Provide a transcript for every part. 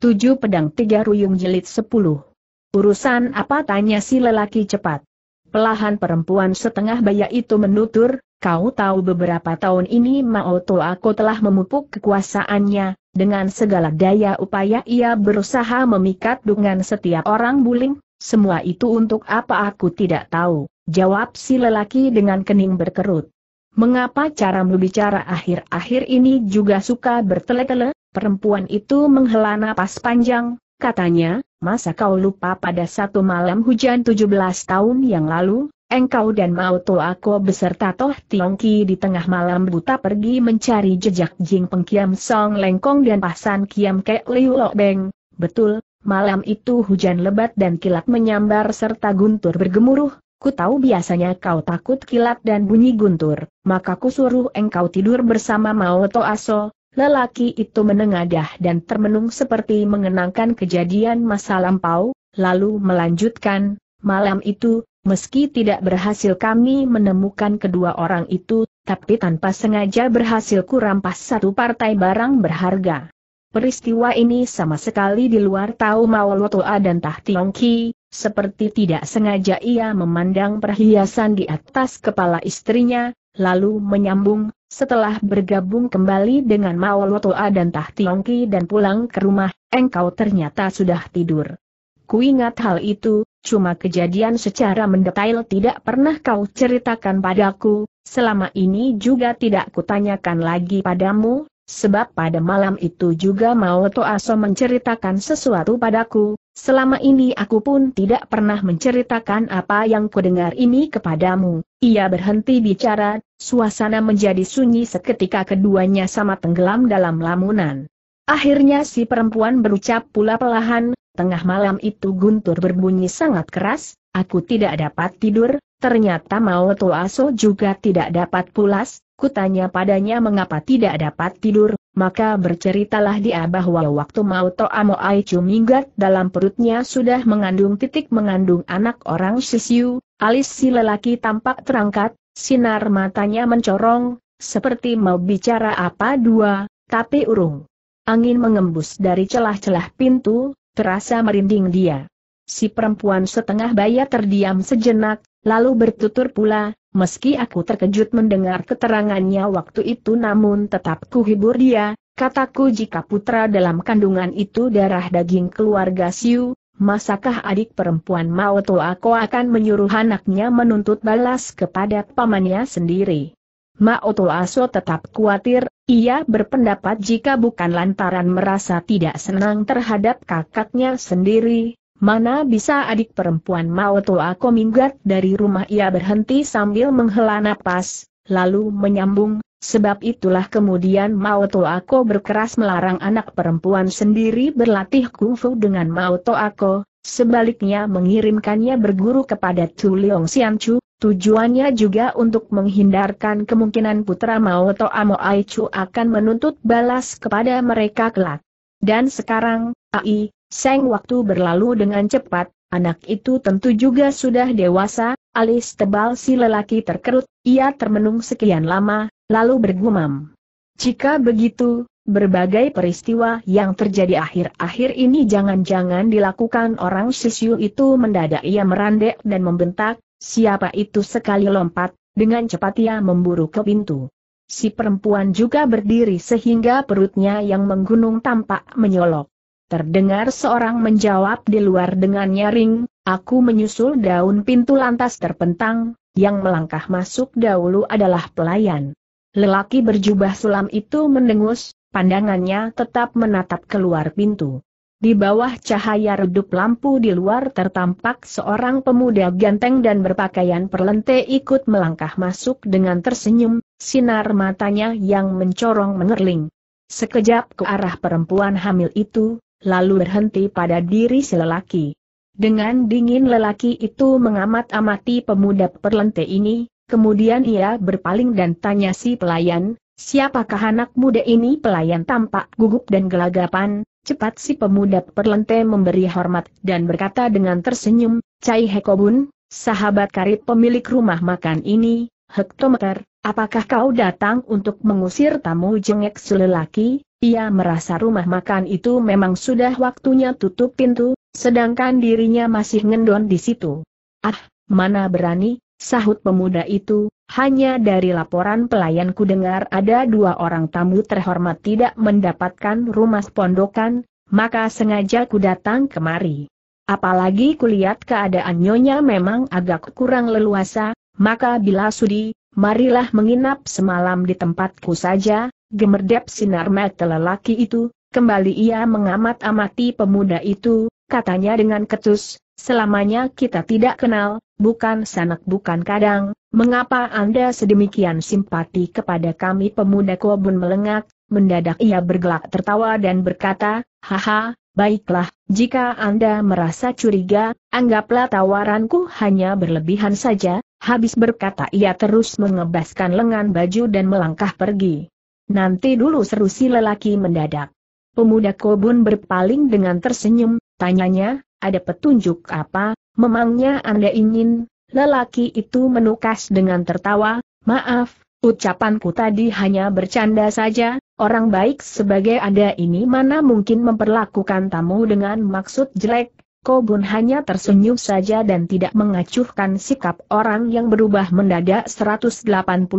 Tujuh pedang tiga ruyung jilid sepuluh. Urusan apa tanya si lelaki cepat. Pelahan perempuan setengah baya itu menutur, kau tahu beberapa tahun ini To aku telah memupuk kekuasaannya, dengan segala daya upaya ia berusaha memikat dengan setiap orang buling, semua itu untuk apa aku tidak tahu, jawab si lelaki dengan kening berkerut. Mengapa cara berbicara akhir-akhir ini juga suka bertele-tele? Perempuan itu menghela napas panjang, katanya, masa kau lupa pada satu malam hujan 17 tahun yang lalu, engkau dan Mauto aku beserta Toh Tiongki di tengah malam buta pergi mencari jejak Jing Pengkiam Song Lengkong dan Pasan Kiam Kek Liu Lo Beng, betul, malam itu hujan lebat dan kilat menyambar serta guntur bergemuruh, Ku tahu biasanya kau takut kilat dan bunyi guntur, maka ku suruh engkau tidur bersama Mauto Aso, Lelaki itu menengadah dan termenung seperti mengenangkan kejadian masa lampau, lalu melanjutkan, malam itu, meski tidak berhasil kami menemukan kedua orang itu, tapi tanpa sengaja berhasil kurampas satu partai barang berharga. Peristiwa ini sama sekali di luar tahu Mawalotoa dan Tahtiongki, seperti tidak sengaja ia memandang perhiasan di atas kepala istrinya, lalu menyambung, setelah bergabung kembali dengan Maolotoa dan Tahtiongki dan pulang ke rumah, engkau ternyata sudah tidur. Kuingat hal itu, cuma kejadian secara mendetail tidak pernah kau ceritakan padaku, selama ini juga tidak kutanyakan lagi padamu, sebab pada malam itu juga Maolotoa so menceritakan sesuatu padaku, Selama ini aku pun tidak pernah menceritakan apa yang kudengar ini kepadamu. Ia berhenti bicara, suasana menjadi sunyi seketika keduanya sama tenggelam dalam lamunan. Akhirnya si perempuan berucap pula pelahan, tengah malam itu guntur berbunyi sangat keras, aku tidak dapat tidur, ternyata mau Toaso juga tidak dapat pulas, kutanya padanya mengapa tidak dapat tidur, maka berceritalah dia bahwa waktu mau Toamo Aichu minggat dalam perutnya sudah mengandung titik mengandung anak orang Sisiu, alis si lelaki tampak terangkat, sinar matanya mencorong, seperti mau bicara apa dua, tapi urung. Angin mengembus dari celah-celah pintu, terasa merinding dia. Si perempuan setengah baya terdiam sejenak, lalu bertutur pula, Meski aku terkejut mendengar keterangannya waktu itu namun tetap kuhibur dia, kataku jika putra dalam kandungan itu darah daging keluarga Siu, masakah adik perempuan Mao aku akan menyuruh anaknya menuntut balas kepada pamannya sendiri? Mao Aso tetap khawatir, ia berpendapat jika bukan lantaran merasa tidak senang terhadap kakaknya sendiri, Mana bisa adik perempuan mau Toa minggat dari rumah ia berhenti sambil menghela nafas, lalu menyambung, sebab itulah kemudian Mao Ko berkeras melarang anak perempuan sendiri berlatih kungfu dengan Mao Ko, sebaliknya mengirimkannya berguru kepada Chu Leong Xianchu, tujuannya juga untuk menghindarkan kemungkinan putra Mao Toa Mo Aichu akan menuntut balas kepada mereka kelak. Dan sekarang, Ai, Seng waktu berlalu dengan cepat, anak itu tentu juga sudah dewasa, alis tebal si lelaki terkerut, ia termenung sekian lama, lalu bergumam. Jika begitu, berbagai peristiwa yang terjadi akhir-akhir ini jangan-jangan dilakukan orang sisiu itu mendadak ia merandek dan membentak, siapa itu sekali lompat, dengan cepat ia memburu ke pintu. Si perempuan juga berdiri sehingga perutnya yang menggunung tampak menyolok. Terdengar seorang menjawab di luar dengan nyaring, aku menyusul daun pintu lantas terpentang, yang melangkah masuk dahulu adalah pelayan. Lelaki berjubah sulam itu mendengus, pandangannya tetap menatap keluar pintu. Di bawah cahaya redup lampu di luar tertampak seorang pemuda ganteng dan berpakaian perlente ikut melangkah masuk dengan tersenyum, sinar matanya yang mencorong mengerling. Sekejap ke arah perempuan hamil itu, lalu berhenti pada diri si lelaki. Dengan dingin lelaki itu mengamat-amati pemuda perlente ini, kemudian ia berpaling dan tanya si pelayan, siapakah anak muda ini pelayan tampak gugup dan gelagapan, cepat si pemuda perlente memberi hormat dan berkata dengan tersenyum, Cai Hekobun, sahabat karib pemilik rumah makan ini, hektometer, Apakah kau datang untuk mengusir tamu jengek sulelaki? Ia merasa rumah makan itu memang sudah waktunya tutup pintu, sedangkan dirinya masih ngendon di situ. Ah, mana berani, sahut pemuda itu, hanya dari laporan pelayanku dengar ada dua orang tamu terhormat tidak mendapatkan rumah pondokan, maka sengaja ku datang kemari. Apalagi kulihat keadaan nyonya memang agak kurang leluasa, maka bila sudi, marilah menginap semalam di tempatku saja, gemerdep sinar mata lelaki itu, kembali ia mengamat-amati pemuda itu, katanya dengan ketus, selamanya kita tidak kenal, bukan sanak bukan kadang, mengapa Anda sedemikian simpati kepada kami pemuda kobun melengak, mendadak ia bergelak tertawa dan berkata, haha, Baiklah, jika Anda merasa curiga, anggaplah tawaranku hanya berlebihan saja, Habis berkata ia terus mengebaskan lengan baju dan melangkah pergi. Nanti dulu seru si lelaki mendadak. Pemuda kobun berpaling dengan tersenyum, tanyanya, ada petunjuk apa, memangnya Anda ingin? Lelaki itu menukas dengan tertawa, maaf, ucapanku tadi hanya bercanda saja, orang baik sebagai Anda ini mana mungkin memperlakukan tamu dengan maksud jelek, Kobun hanya tersenyum saja dan tidak mengacuhkan sikap orang yang berubah mendadak 180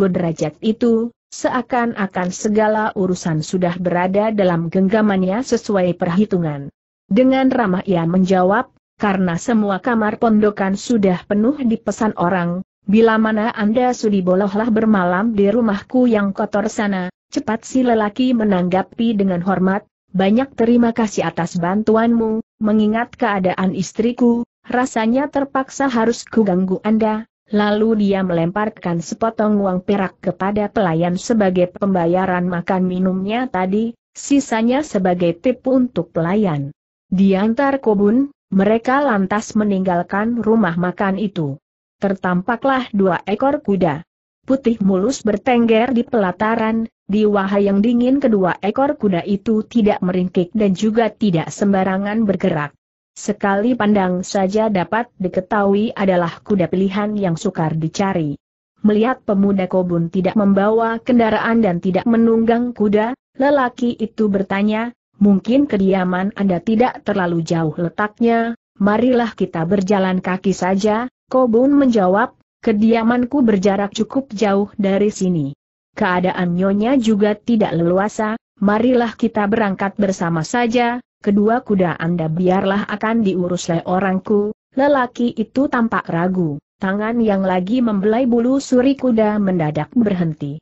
derajat itu, seakan-akan segala urusan sudah berada dalam genggamannya sesuai perhitungan. Dengan ramah ia menjawab, karena semua kamar pondokan sudah penuh dipesan orang, bila mana Anda sudi bolehlah bermalam di rumahku yang kotor sana, cepat si lelaki menanggapi dengan hormat, banyak terima kasih atas bantuanmu, mengingat keadaan istriku, rasanya terpaksa harus kuganggu Anda. Lalu dia melemparkan sepotong uang perak kepada pelayan sebagai pembayaran makan minumnya tadi, sisanya sebagai tip untuk pelayan. Diantar kobun, mereka lantas meninggalkan rumah makan itu. Tertampaklah dua ekor kuda putih mulus bertengger di pelataran, di wahai yang dingin kedua ekor kuda itu tidak meringkik dan juga tidak sembarangan bergerak. Sekali pandang saja dapat diketahui adalah kuda pilihan yang sukar dicari. Melihat pemuda kobun tidak membawa kendaraan dan tidak menunggang kuda, lelaki itu bertanya, mungkin kediaman Anda tidak terlalu jauh letaknya, marilah kita berjalan kaki saja, kobun menjawab, kediamanku berjarak cukup jauh dari sini keadaan Nyonya juga tidak leluasa, marilah kita berangkat bersama saja, kedua kuda Anda biarlah akan diurus oleh orangku, lelaki itu tampak ragu, tangan yang lagi membelai bulu suri kuda mendadak berhenti.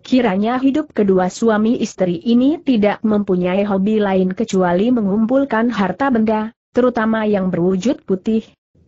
Kiranya hidup kedua suami istri ini tidak mempunyai hobi lain kecuali mengumpulkan harta benda, terutama yang berwujud putih,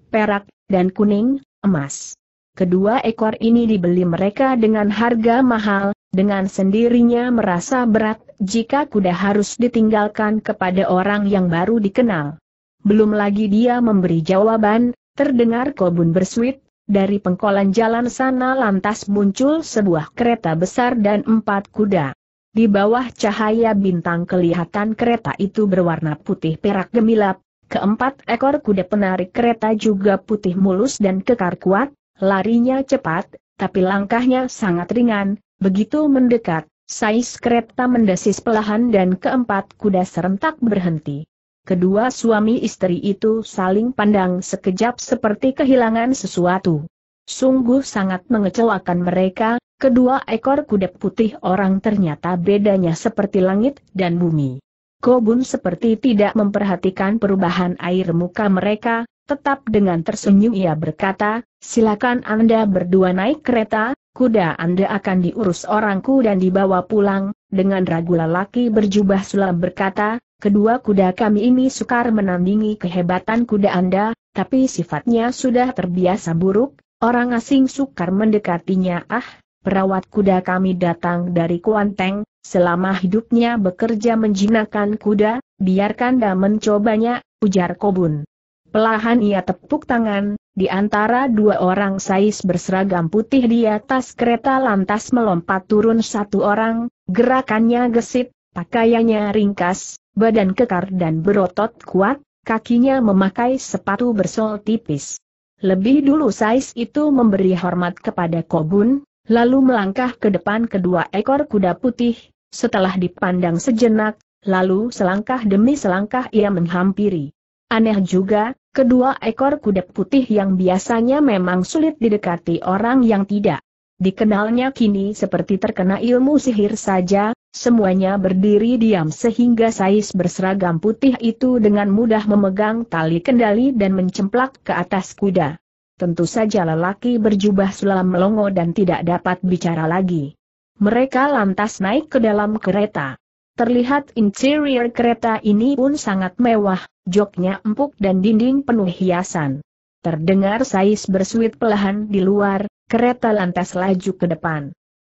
perak, dan kuning, emas kedua ekor ini dibeli mereka dengan harga mahal, dengan sendirinya merasa berat jika kuda harus ditinggalkan kepada orang yang baru dikenal. Belum lagi dia memberi jawaban, terdengar kobun bersuit, dari pengkolan jalan sana lantas muncul sebuah kereta besar dan empat kuda. Di bawah cahaya bintang kelihatan kereta itu berwarna putih perak gemilap, keempat ekor kuda penarik kereta juga putih mulus dan kekar kuat, Larinya cepat, tapi langkahnya sangat ringan, begitu mendekat, sais kereta mendesis pelahan dan keempat kuda serentak berhenti. Kedua suami istri itu saling pandang sekejap seperti kehilangan sesuatu. Sungguh sangat mengecewakan mereka, kedua ekor kuda putih orang ternyata bedanya seperti langit dan bumi. Kobun seperti tidak memperhatikan perubahan air muka mereka, Tetap dengan tersenyum ia berkata, silakan Anda berdua naik kereta, kuda Anda akan diurus orangku dan dibawa pulang, dengan ragu lelaki berjubah sulam berkata, kedua kuda kami ini sukar menandingi kehebatan kuda Anda, tapi sifatnya sudah terbiasa buruk, orang asing sukar mendekatinya ah, perawat kuda kami datang dari Kuanteng, selama hidupnya bekerja menjinakkan kuda, biarkan dia mencobanya, ujar Kobun. Pelahan ia tepuk tangan, di antara dua orang sais berseragam putih di atas kereta lantas melompat turun satu orang, gerakannya gesit, pakaiannya ringkas, badan kekar dan berotot kuat, kakinya memakai sepatu bersol tipis. Lebih dulu sais itu memberi hormat kepada Kobun, lalu melangkah ke depan kedua ekor kuda putih, setelah dipandang sejenak, lalu selangkah demi selangkah ia menghampiri. Aneh juga, kedua ekor kuda putih yang biasanya memang sulit didekati orang yang tidak dikenalnya kini seperti terkena ilmu sihir saja, semuanya berdiri diam sehingga Sais berseragam putih itu dengan mudah memegang tali kendali dan mencemplak ke atas kuda. Tentu saja lelaki berjubah sulam melongo dan tidak dapat bicara lagi. Mereka lantas naik ke dalam kereta. Terlihat interior kereta ini pun sangat mewah, joknya empuk dan dinding penuh hiasan. Terdengar sais bersuit pelahan di luar, kereta lantas laju ke depan.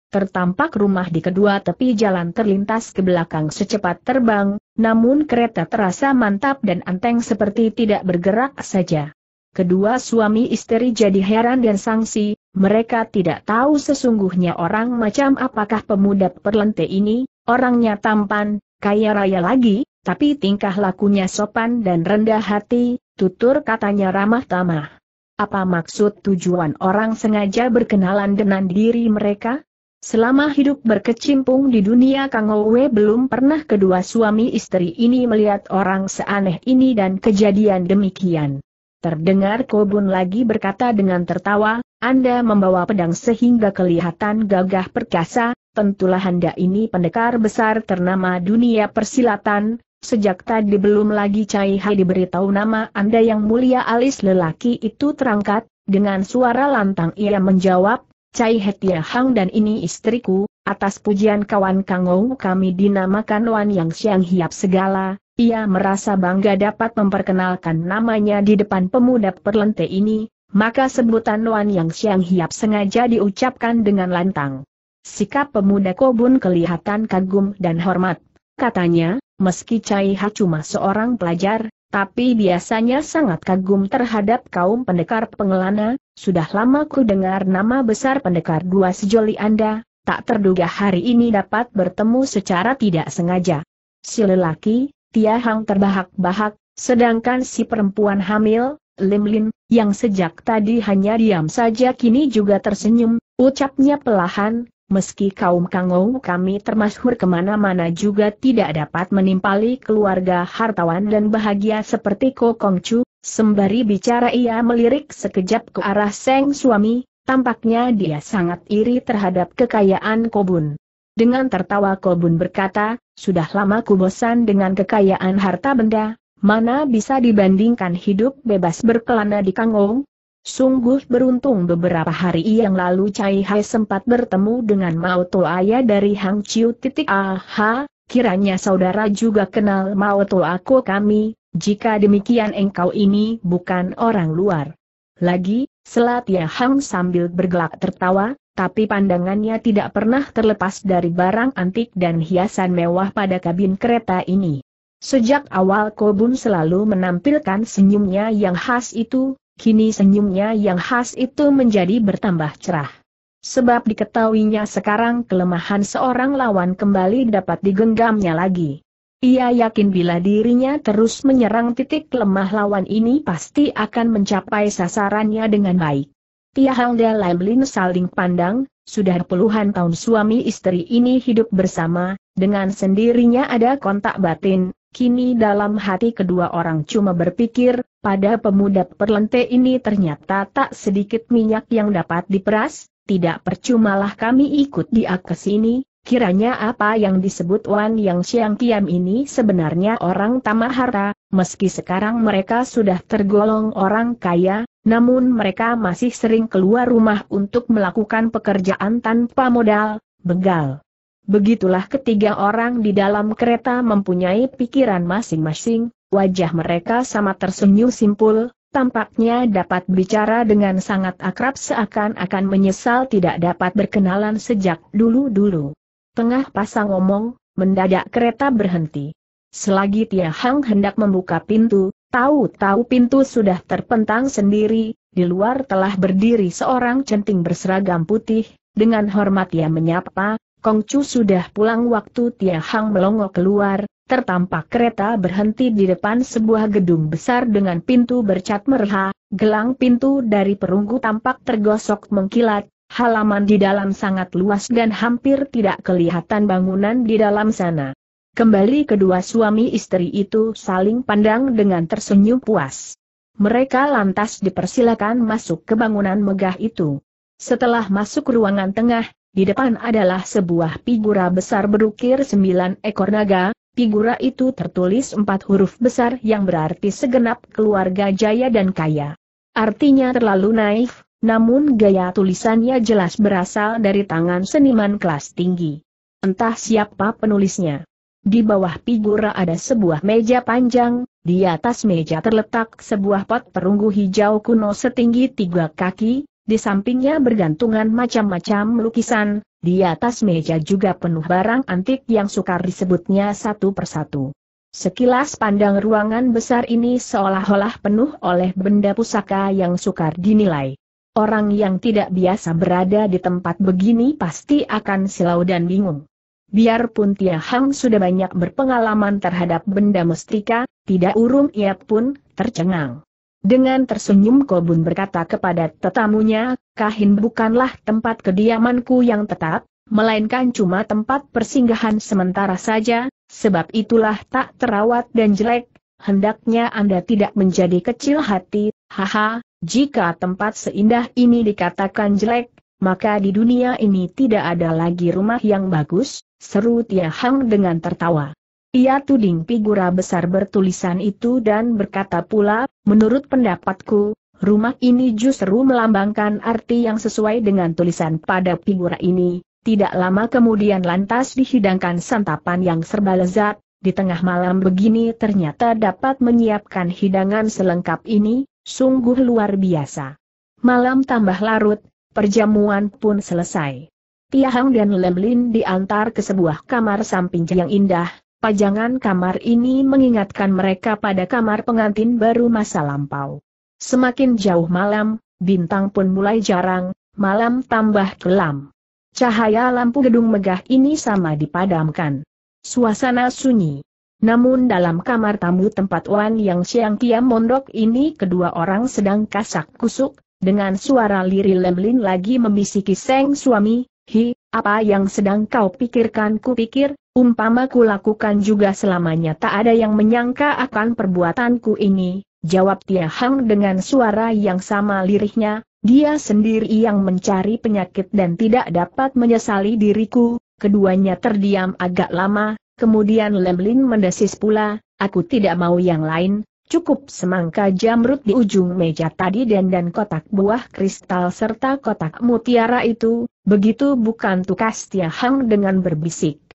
Tertampak rumah di kedua tepi jalan terlintas ke belakang secepat terbang, namun kereta terasa mantap dan anteng seperti tidak bergerak saja. Kedua suami istri jadi heran dan sangsi, mereka tidak tahu sesungguhnya orang macam apakah pemuda perlente ini, Orangnya tampan, kaya raya lagi, tapi tingkah lakunya sopan dan rendah hati, tutur katanya ramah tamah. Apa maksud tujuan orang sengaja berkenalan dengan diri mereka? Selama hidup berkecimpung di dunia Kang Owe belum pernah kedua suami istri ini melihat orang seaneh ini dan kejadian demikian. Terdengar Kobun lagi berkata dengan tertawa, Anda membawa pedang sehingga kelihatan gagah perkasa, tentulah Handa ini pendekar besar ternama dunia persilatan, Sejak tadi belum lagi Cai Hai diberitahu nama Anda yang mulia alis lelaki itu terangkat, dengan suara lantang ia menjawab, Cai Hetia Hang dan ini istriku, atas pujian kawan Kangou kami dinamakan Wan Yang Siang Hiap Segala, ia merasa bangga dapat memperkenalkan namanya di depan pemuda perlente ini, maka sebutan Wan Yang Siang Hiap sengaja diucapkan dengan lantang. Sikap pemuda Kobun kelihatan kagum dan hormat. Katanya, meski Cai Ha cuma seorang pelajar, tapi biasanya sangat kagum terhadap kaum pendekar pengelana, sudah lama ku dengar nama besar pendekar dua sejoli Anda, tak terduga hari ini dapat bertemu secara tidak sengaja. Si lelaki, Tia Hang terbahak-bahak, sedangkan si perempuan hamil, Lim Lin, yang sejak tadi hanya diam saja kini juga tersenyum, ucapnya pelahan, meski kaum kangou kami termasyhur kemana-mana juga tidak dapat menimpali keluarga hartawan dan bahagia seperti Ko Kongcu, sembari bicara ia melirik sekejap ke arah Seng suami, tampaknya dia sangat iri terhadap kekayaan Kobun. Dengan tertawa Kobun berkata, sudah lama ku bosan dengan kekayaan harta benda, mana bisa dibandingkan hidup bebas berkelana di kangou, Sungguh beruntung beberapa hari yang lalu Cai Hai sempat bertemu dengan Mao Ayah dari Hang Chiu titik aha, kiranya saudara juga kenal Mao Aku kami, jika demikian engkau ini bukan orang luar. Lagi, Selatia ya Hang sambil bergelak tertawa, tapi pandangannya tidak pernah terlepas dari barang antik dan hiasan mewah pada kabin kereta ini. Sejak awal Kobun selalu menampilkan senyumnya yang khas itu, Kini senyumnya yang khas itu menjadi bertambah cerah. Sebab diketahuinya sekarang kelemahan seorang lawan kembali dapat digenggamnya lagi. Ia yakin bila dirinya terus menyerang titik lemah lawan ini pasti akan mencapai sasarannya dengan baik. Tia Halda Lemlin saling pandang, sudah puluhan tahun suami istri ini hidup bersama, dengan sendirinya ada kontak batin, Kini dalam hati kedua orang cuma berpikir, pada pemuda perlente ini ternyata tak sedikit minyak yang dapat diperas, tidak percumalah kami ikut dia ke sini, kiranya apa yang disebut Wan Yang Siang Kiam ini sebenarnya orang harta, meski sekarang mereka sudah tergolong orang kaya, namun mereka masih sering keluar rumah untuk melakukan pekerjaan tanpa modal, begal. Begitulah ketiga orang di dalam kereta mempunyai pikiran masing-masing, wajah mereka sama tersenyum simpul, tampaknya dapat bicara dengan sangat akrab seakan-akan menyesal tidak dapat berkenalan sejak dulu-dulu. Tengah pasang omong, mendadak kereta berhenti. Selagi Tia Hang hendak membuka pintu, tahu-tahu pintu sudah terpentang sendiri, di luar telah berdiri seorang centing berseragam putih, dengan hormat ia menyapa, Kongcu sudah pulang waktu Tia Hang melongo keluar, tertampak kereta berhenti di depan sebuah gedung besar dengan pintu bercat merah, gelang pintu dari perunggu tampak tergosok mengkilat, halaman di dalam sangat luas dan hampir tidak kelihatan bangunan di dalam sana. Kembali kedua suami istri itu saling pandang dengan tersenyum puas. Mereka lantas dipersilakan masuk ke bangunan megah itu. Setelah masuk ruangan tengah, di depan adalah sebuah figura besar berukir sembilan ekor naga, figura itu tertulis empat huruf besar yang berarti segenap keluarga jaya dan kaya. Artinya terlalu naif, namun gaya tulisannya jelas berasal dari tangan seniman kelas tinggi. Entah siapa penulisnya. Di bawah figura ada sebuah meja panjang, di atas meja terletak sebuah pot perunggu hijau kuno setinggi tiga kaki, di sampingnya bergantungan macam-macam lukisan, di atas meja juga penuh barang antik yang sukar disebutnya satu persatu. Sekilas pandang ruangan besar ini seolah-olah penuh oleh benda pusaka yang sukar dinilai. Orang yang tidak biasa berada di tempat begini pasti akan silau dan bingung. Biarpun Tia Hang sudah banyak berpengalaman terhadap benda mustika, tidak urung ia pun tercengang. Dengan tersenyum Kobun berkata kepada tetamunya, kahin bukanlah tempat kediamanku yang tetap, melainkan cuma tempat persinggahan sementara saja, sebab itulah tak terawat dan jelek, hendaknya Anda tidak menjadi kecil hati, haha, jika tempat seindah ini dikatakan jelek, maka di dunia ini tidak ada lagi rumah yang bagus, seru Tia Hang dengan tertawa. Ia tuding figura besar bertulisan itu dan berkata pula, menurut pendapatku, rumah ini justru melambangkan arti yang sesuai dengan tulisan pada figura ini. Tidak lama kemudian lantas dihidangkan santapan yang serba lezat, di tengah malam begini ternyata dapat menyiapkan hidangan selengkap ini, sungguh luar biasa. Malam tambah larut, perjamuan pun selesai. Tiahang dan Lemlin diantar ke sebuah kamar samping yang indah, Pajangan kamar ini mengingatkan mereka pada kamar pengantin baru masa lampau. Semakin jauh malam, bintang pun mulai jarang, malam tambah kelam. Cahaya lampu gedung megah ini sama dipadamkan. Suasana sunyi. Namun dalam kamar tamu tempat Wan Yang Siang tiam Mondok ini kedua orang sedang kasak kusuk, dengan suara liri lemlin lagi membisiki seng suami, Hi, apa yang sedang kau pikirkan ku pikir, Umpama ku lakukan juga selamanya tak ada yang menyangka akan perbuatanku ini, jawab Tia Hang dengan suara yang sama lirihnya, dia sendiri yang mencari penyakit dan tidak dapat menyesali diriku, keduanya terdiam agak lama, kemudian Lemlin mendesis pula, aku tidak mau yang lain, cukup semangka jamrut di ujung meja tadi dan dan kotak buah kristal serta kotak mutiara itu, begitu bukan tukas Tia Hang dengan berbisik.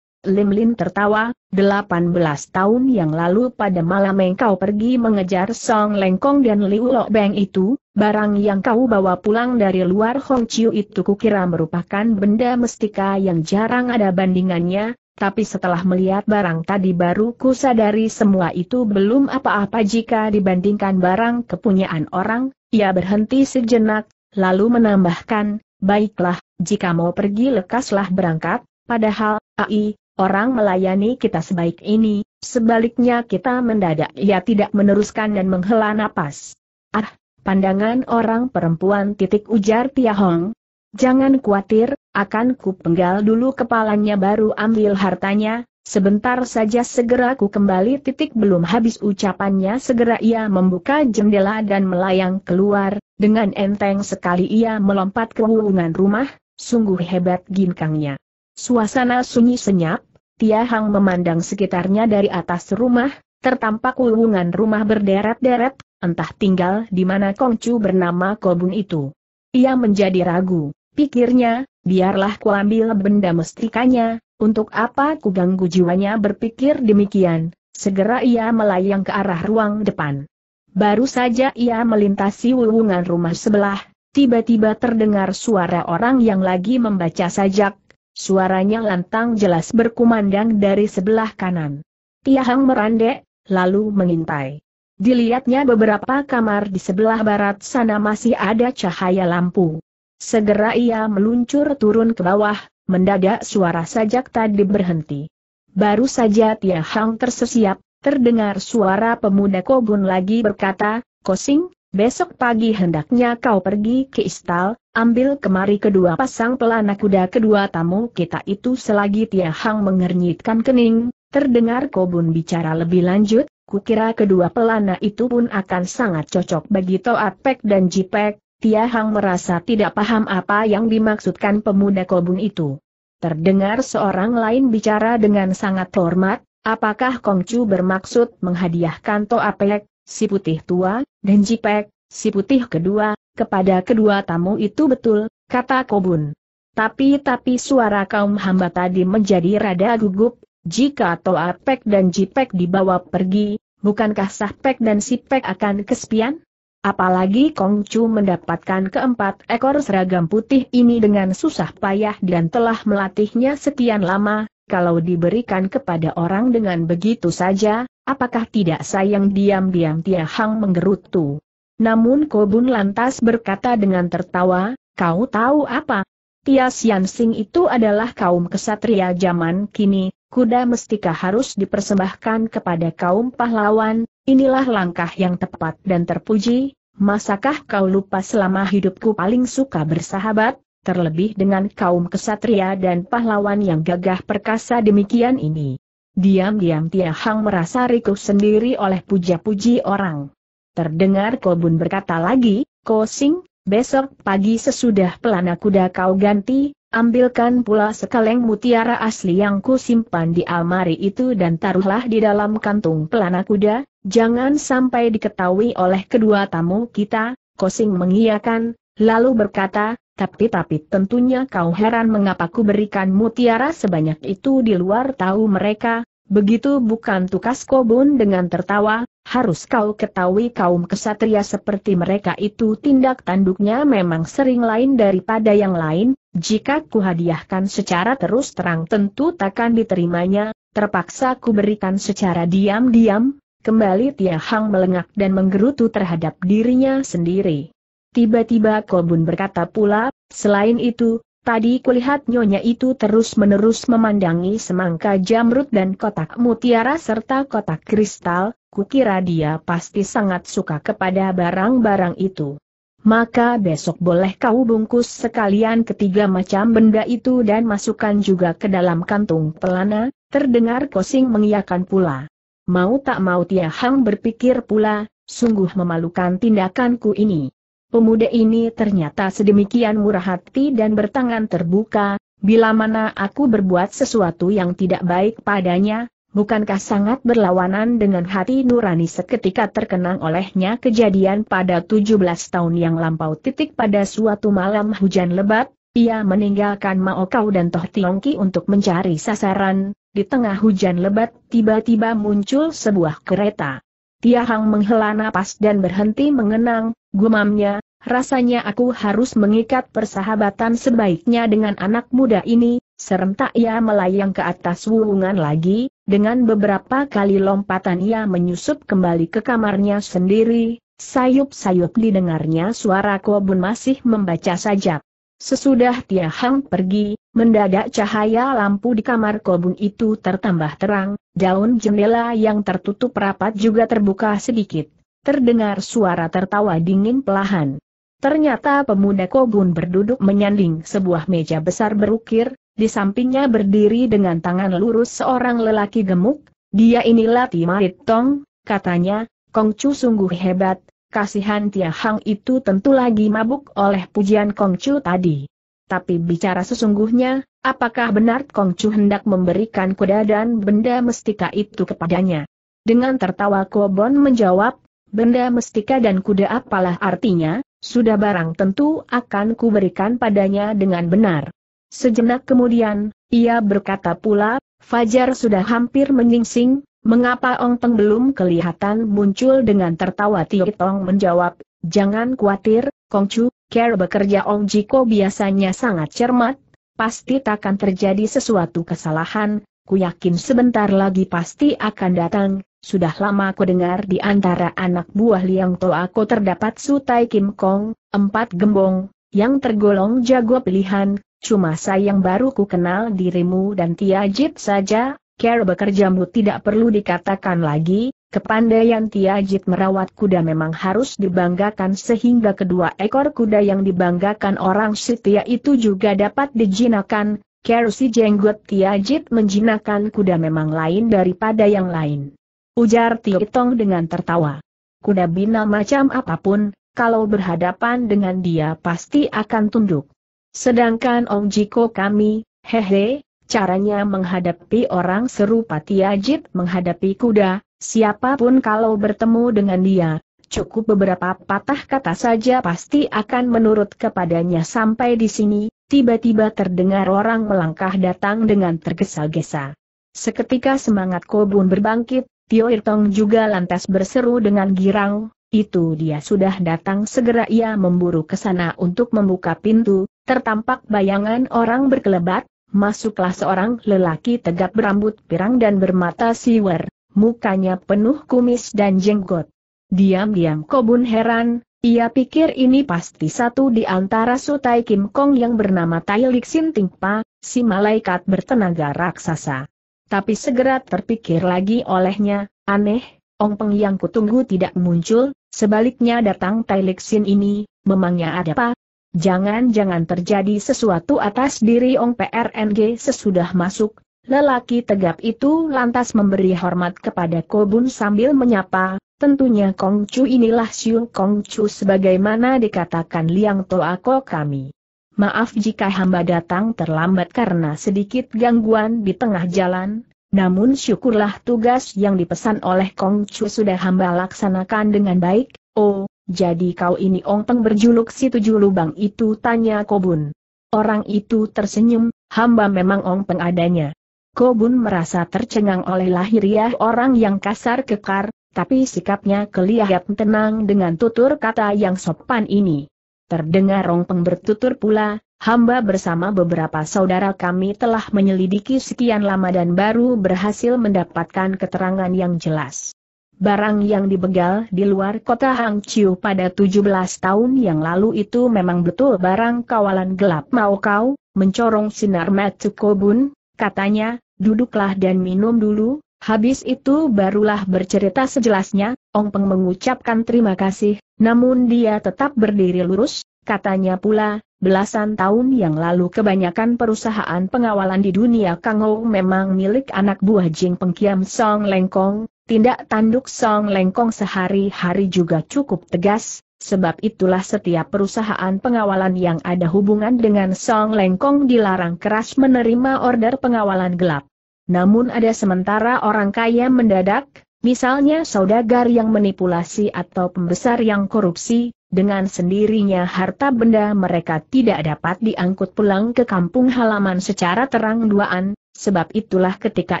Lim Lin tertawa, 18 tahun yang lalu pada malam engkau pergi mengejar Song Lengkong dan Liu Lo Beng itu, barang yang kau bawa pulang dari luar Hong Chiu itu kukira merupakan benda mestika yang jarang ada bandingannya, tapi setelah melihat barang tadi baru ku sadari semua itu belum apa-apa jika dibandingkan barang kepunyaan orang, ia berhenti sejenak, lalu menambahkan, baiklah, jika mau pergi lekaslah berangkat, padahal, ai, orang melayani kita sebaik ini, sebaliknya kita mendadak ia tidak meneruskan dan menghela napas. Ah, pandangan orang perempuan titik ujar Tia Hong. Jangan khawatir, akan ku penggal dulu kepalanya baru ambil hartanya, sebentar saja segera ku kembali titik belum habis ucapannya segera ia membuka jendela dan melayang keluar, dengan enteng sekali ia melompat ke ruangan rumah, sungguh hebat ginkangnya. Suasana sunyi senyap, Tia Hang memandang sekitarnya dari atas rumah, tertampak wulungan rumah berderet-deret, entah tinggal di mana Kongcu bernama Kobun itu. Ia menjadi ragu, pikirnya, biarlah kuambil ambil benda mestikanya, untuk apa ku ganggu jiwanya berpikir demikian, segera ia melayang ke arah ruang depan. Baru saja ia melintasi wulungan rumah sebelah, tiba-tiba terdengar suara orang yang lagi membaca sajak, Suaranya lantang jelas berkumandang dari sebelah kanan. Tiahang merandek, lalu mengintai. Dilihatnya beberapa kamar di sebelah barat sana masih ada cahaya lampu. Segera ia meluncur turun ke bawah, mendadak suara sajak tadi berhenti. Baru saja Tiahang tersesiap, terdengar suara pemuda Kobun lagi berkata, Kosing, Besok pagi hendaknya kau pergi ke istal, ambil kemari kedua pasang pelana kuda kedua tamu kita itu selagi Tia Hang mengernyitkan kening, terdengar Kobun bicara lebih lanjut, kukira kedua pelana itu pun akan sangat cocok bagi Toat Pek dan Jipek, Tia Hang merasa tidak paham apa yang dimaksudkan pemuda Kobun itu. Terdengar seorang lain bicara dengan sangat hormat, apakah Kongcu bermaksud menghadiahkan Toa Pek, si putih tua, dan Jipek, si putih kedua, kepada kedua tamu itu betul, kata Kobun. Tapi-tapi suara kaum hamba tadi menjadi rada gugup, jika Pek dan Jipek dibawa pergi, bukankah Sahpek dan Sipek akan kesepian? Apalagi Chu mendapatkan keempat ekor seragam putih ini dengan susah payah dan telah melatihnya sekian lama, kalau diberikan kepada orang dengan begitu saja, Apakah tidak sayang diam-diam Tia Hang menggerutu? Namun Kobun lantas berkata dengan tertawa, kau tahu apa? Tia Sing itu adalah kaum kesatria zaman kini, kuda mestika harus dipersembahkan kepada kaum pahlawan, inilah langkah yang tepat dan terpuji, masakah kau lupa selama hidupku paling suka bersahabat, terlebih dengan kaum kesatria dan pahlawan yang gagah perkasa demikian ini. Diam-diam Tia Hang merasa rikuh sendiri oleh puja-puji orang. Terdengar Kobun berkata lagi, Ko Sing, besok pagi sesudah pelana kuda kau ganti, ambilkan pula sekaleng mutiara asli yang ku simpan di almari itu dan taruhlah di dalam kantung pelana kuda, jangan sampai diketahui oleh kedua tamu kita, Ko Sing mengiyakan, lalu berkata, tapi-tapi tentunya kau heran mengapa ku berikan mutiara sebanyak itu di luar tahu mereka, begitu bukan tukas kobun dengan tertawa, harus kau ketahui kaum kesatria seperti mereka itu tindak tanduknya memang sering lain daripada yang lain, jika ku hadiahkan secara terus terang tentu takkan diterimanya, terpaksa ku berikan secara diam-diam, kembali tia hang melengak dan menggerutu terhadap dirinya sendiri. Tiba-tiba Kobun berkata pula, selain itu, tadi kulihat nyonya itu terus-menerus memandangi semangka jamrut dan kotak mutiara serta kotak kristal, kukira dia pasti sangat suka kepada barang-barang itu. Maka besok boleh kau bungkus sekalian ketiga macam benda itu dan masukkan juga ke dalam kantung pelana, terdengar kosing mengiakan pula. Mau tak mau Tia Hang berpikir pula, sungguh memalukan tindakanku ini. Pemuda ini ternyata sedemikian murah hati dan bertangan terbuka, bila mana aku berbuat sesuatu yang tidak baik padanya, bukankah sangat berlawanan dengan hati nurani seketika terkenang olehnya kejadian pada 17 tahun yang lampau titik pada suatu malam hujan lebat, ia meninggalkan Mao dan Toh Tiongki untuk mencari sasaran, di tengah hujan lebat tiba-tiba muncul sebuah kereta. Tiahang menghela napas dan berhenti mengenang, Gumamnya, rasanya aku harus mengikat persahabatan sebaiknya dengan anak muda ini, serentak ia melayang ke atas wulungan lagi, dengan beberapa kali lompatan ia menyusup kembali ke kamarnya sendiri, sayup-sayup didengarnya suara Kobun masih membaca sajak. Sesudah Tia Hang pergi, mendadak cahaya lampu di kamar Kobun itu tertambah terang, daun jendela yang tertutup rapat juga terbuka sedikit. Terdengar suara tertawa dingin pelahan. Ternyata pemuda Kogun berduduk menyanding sebuah meja besar berukir, di sampingnya berdiri dengan tangan lurus seorang lelaki gemuk, dia inilah Timarit Tong, katanya, Kongcu sungguh hebat, kasihan Tia Hang itu tentu lagi mabuk oleh pujian Kongcu tadi. Tapi bicara sesungguhnya, apakah benar Kongcu hendak memberikan kuda dan benda mestika itu kepadanya? Dengan tertawa Kobon menjawab, Benda mestika dan kuda apalah artinya, sudah barang tentu akan kuberikan padanya dengan benar. Sejenak kemudian, ia berkata pula, Fajar sudah hampir menyingsing, mengapa Ong Peng belum kelihatan muncul dengan tertawa Tio Tong menjawab, jangan khawatir, Kongcu, care bekerja Ong Jiko biasanya sangat cermat, pasti takkan terjadi sesuatu kesalahan, ku yakin sebentar lagi pasti akan datang, sudah lama aku dengar di antara anak buah Liang aku terdapat Sutai Kim Kong, empat gembong, yang tergolong jago pilihan, cuma sayang baru ku kenal dirimu dan Tia Jip saja, care bekerjamu tidak perlu dikatakan lagi, kepandaian Tia Jip merawat kuda memang harus dibanggakan sehingga kedua ekor kuda yang dibanggakan orang setia itu juga dapat dijinakan, care si jenggot Tia Jip menjinakan kuda memang lain daripada yang lain. Ujar Tio Tong dengan tertawa. Kuda bina macam apapun, kalau berhadapan dengan dia pasti akan tunduk. Sedangkan Ong Jiko kami, hehe, caranya menghadapi orang serupa Tiajit menghadapi kuda, siapapun kalau bertemu dengan dia, cukup beberapa patah kata saja pasti akan menurut kepadanya sampai di sini, tiba-tiba terdengar orang melangkah datang dengan tergesa-gesa. Seketika semangat Kobun berbangkit, Tio Irtong juga lantas berseru dengan girang, itu dia sudah datang segera ia memburu ke sana untuk membuka pintu, tertampak bayangan orang berkelebat, masuklah seorang lelaki tegap berambut pirang dan bermata siwer, mukanya penuh kumis dan jenggot. Diam-diam Kobun heran, ia pikir ini pasti satu di antara Sutai Kim Kong yang bernama Tai Lik Sin Ting Pa, si malaikat bertenaga raksasa tapi segera terpikir lagi olehnya, aneh, Ong Peng yang kutunggu tidak muncul, sebaliknya datang Tai Sin ini, memangnya ada apa? Jangan-jangan terjadi sesuatu atas diri Ong PRNG sesudah masuk, lelaki tegap itu lantas memberi hormat kepada Kobun sambil menyapa, tentunya Kong Chu inilah Siu Chu, sebagaimana dikatakan Liang Toako kami maaf jika hamba datang terlambat karena sedikit gangguan di tengah jalan, namun syukurlah tugas yang dipesan oleh Kong Chu sudah hamba laksanakan dengan baik, oh, jadi kau ini Ong Peng berjuluk si tujuh lubang itu tanya Kobun. Orang itu tersenyum, hamba memang Ong Peng adanya. Kobun merasa tercengang oleh lahiriah orang yang kasar kekar, tapi sikapnya kelihatan tenang dengan tutur kata yang sopan ini. Terdengar rongpeng bertutur pula, hamba bersama beberapa saudara kami telah menyelidiki sekian lama dan baru berhasil mendapatkan keterangan yang jelas. Barang yang dibegal di luar kota Hangzhou pada 17 tahun yang lalu itu memang betul barang kawalan gelap mau kau, mencorong sinar Matsukobun, katanya, duduklah dan minum dulu, Habis itu barulah bercerita sejelasnya, Ong Peng mengucapkan terima kasih, namun dia tetap berdiri lurus, katanya pula, belasan tahun yang lalu kebanyakan perusahaan pengawalan di dunia Kang Ong memang milik anak buah Jing Pengkiam Song Lengkong, tindak tanduk Song Lengkong sehari-hari juga cukup tegas, sebab itulah setiap perusahaan pengawalan yang ada hubungan dengan Song Lengkong dilarang keras menerima order pengawalan gelap. Namun ada sementara orang kaya mendadak, misalnya saudagar yang manipulasi atau pembesar yang korupsi, dengan sendirinya harta benda mereka tidak dapat diangkut pulang ke kampung halaman secara terang duaan, Sebab itulah ketika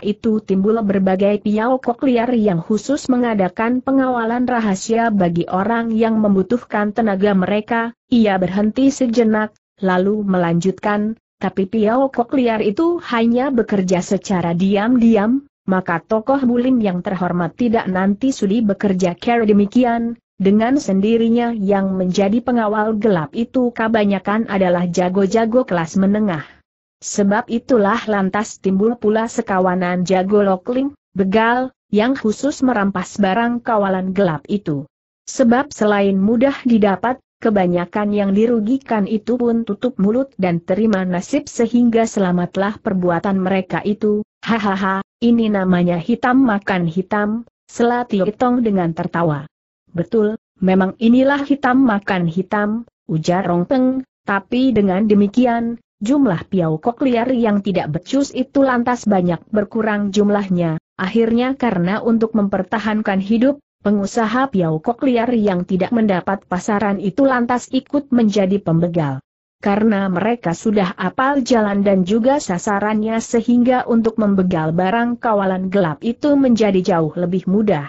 itu timbul berbagai piau liar yang khusus mengadakan pengawalan rahasia bagi orang yang membutuhkan tenaga mereka, ia berhenti sejenak, lalu melanjutkan, tapi Piao Kok liar itu hanya bekerja secara diam-diam, maka tokoh bulim yang terhormat tidak nanti sudi bekerja care demikian, dengan sendirinya yang menjadi pengawal gelap itu kebanyakan adalah jago-jago kelas menengah. Sebab itulah lantas timbul pula sekawanan jago lokling, begal, yang khusus merampas barang kawalan gelap itu. Sebab selain mudah didapat, Kebanyakan yang dirugikan itu pun tutup mulut dan terima nasib sehingga selamatlah perbuatan mereka itu. Hahaha, ini namanya hitam makan hitam, selati itong dengan tertawa. Betul, memang inilah hitam makan hitam, ujar Rong Peng, tapi dengan demikian, jumlah piau liar yang tidak becus itu lantas banyak berkurang jumlahnya. Akhirnya karena untuk mempertahankan hidup, Pengusaha Kok liar yang tidak mendapat pasaran itu lantas ikut menjadi pembegal. Karena mereka sudah apal jalan dan juga sasarannya sehingga untuk membegal barang kawalan gelap itu menjadi jauh lebih mudah.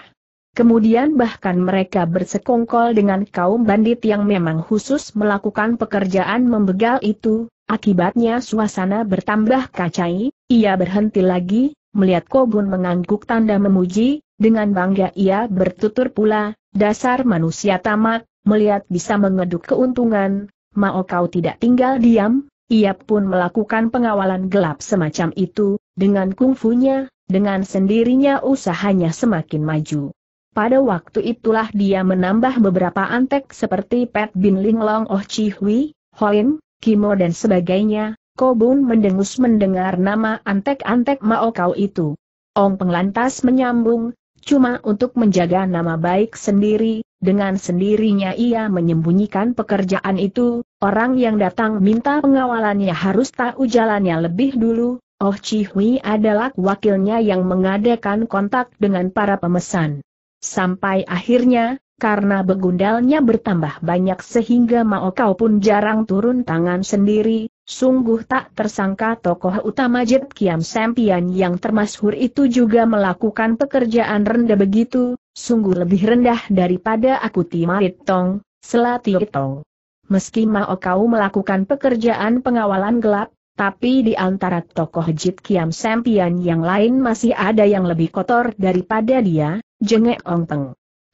Kemudian bahkan mereka bersekongkol dengan kaum bandit yang memang khusus melakukan pekerjaan membegal itu, akibatnya suasana bertambah kacai, ia berhenti lagi, melihat Kobun mengangguk tanda memuji, dengan bangga ia bertutur pula, dasar manusia tamak, melihat bisa mengeduk keuntungan, mau kau tidak tinggal diam, ia pun melakukan pengawalan gelap semacam itu, dengan kungfunya, dengan sendirinya usahanya semakin maju. Pada waktu itulah dia menambah beberapa antek seperti Pet Bin Long Oh Chi Hui, Hoin, Kimo dan sebagainya, Kobun mendengus mendengar nama antek-antek Mao Kau itu. Ong Penglantas menyambung, Cuma untuk menjaga nama baik sendiri, dengan sendirinya ia menyembunyikan pekerjaan itu, orang yang datang minta pengawalannya harus tahu jalannya lebih dulu, Oh Chi Hui adalah wakilnya yang mengadakan kontak dengan para pemesan. Sampai akhirnya, karena begundalnya bertambah banyak sehingga Mao Kau pun jarang turun tangan sendiri, Sungguh tak tersangka tokoh utama Jet Kiam Sempian yang termasyhur itu juga melakukan pekerjaan rendah begitu, sungguh lebih rendah daripada aku Timarit Tong, Selatiot Tong. Meski Mao Kau melakukan pekerjaan pengawalan gelap, tapi di antara tokoh Jit Kiam Sempian yang lain masih ada yang lebih kotor daripada dia, Jengek Ong Teng.